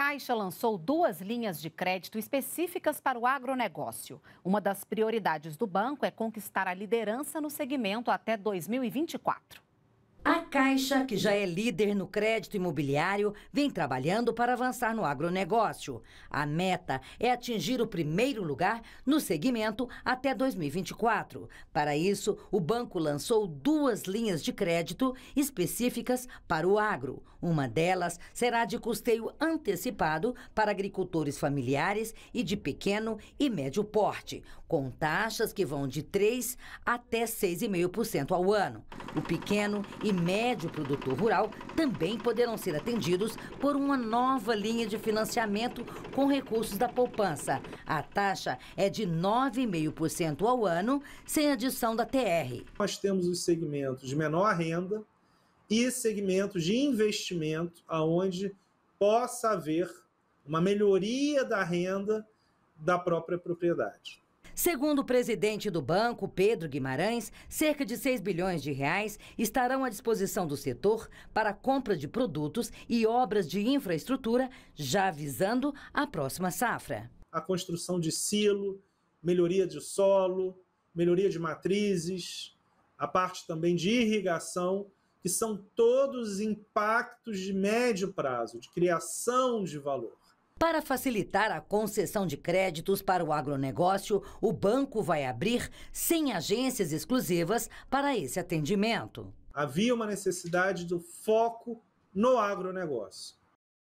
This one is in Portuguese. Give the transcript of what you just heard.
Caixa lançou duas linhas de crédito específicas para o agronegócio. Uma das prioridades do banco é conquistar a liderança no segmento até 2024. Caixa, que já é líder no crédito imobiliário, vem trabalhando para avançar no agronegócio. A meta é atingir o primeiro lugar no segmento até 2024. Para isso, o banco lançou duas linhas de crédito específicas para o agro. Uma delas será de custeio antecipado para agricultores familiares e de pequeno e médio porte, com taxas que vão de 3 até 6,5% ao ano. O pequeno e médio produtor rural também poderão ser atendidos por uma nova linha de financiamento com recursos da poupança. A taxa é de 9,5% ao ano, sem adição da TR. Nós temos os segmentos de menor renda e segmentos de investimento, aonde possa haver uma melhoria da renda da própria propriedade. Segundo o presidente do banco, Pedro Guimarães, cerca de 6 bilhões de reais estarão à disposição do setor para compra de produtos e obras de infraestrutura, já visando a próxima safra. A construção de silo, melhoria de solo, melhoria de matrizes, a parte também de irrigação, que são todos impactos de médio prazo, de criação de valor. Para facilitar a concessão de créditos para o agronegócio, o banco vai abrir 100 agências exclusivas para esse atendimento. Havia uma necessidade do foco no agronegócio.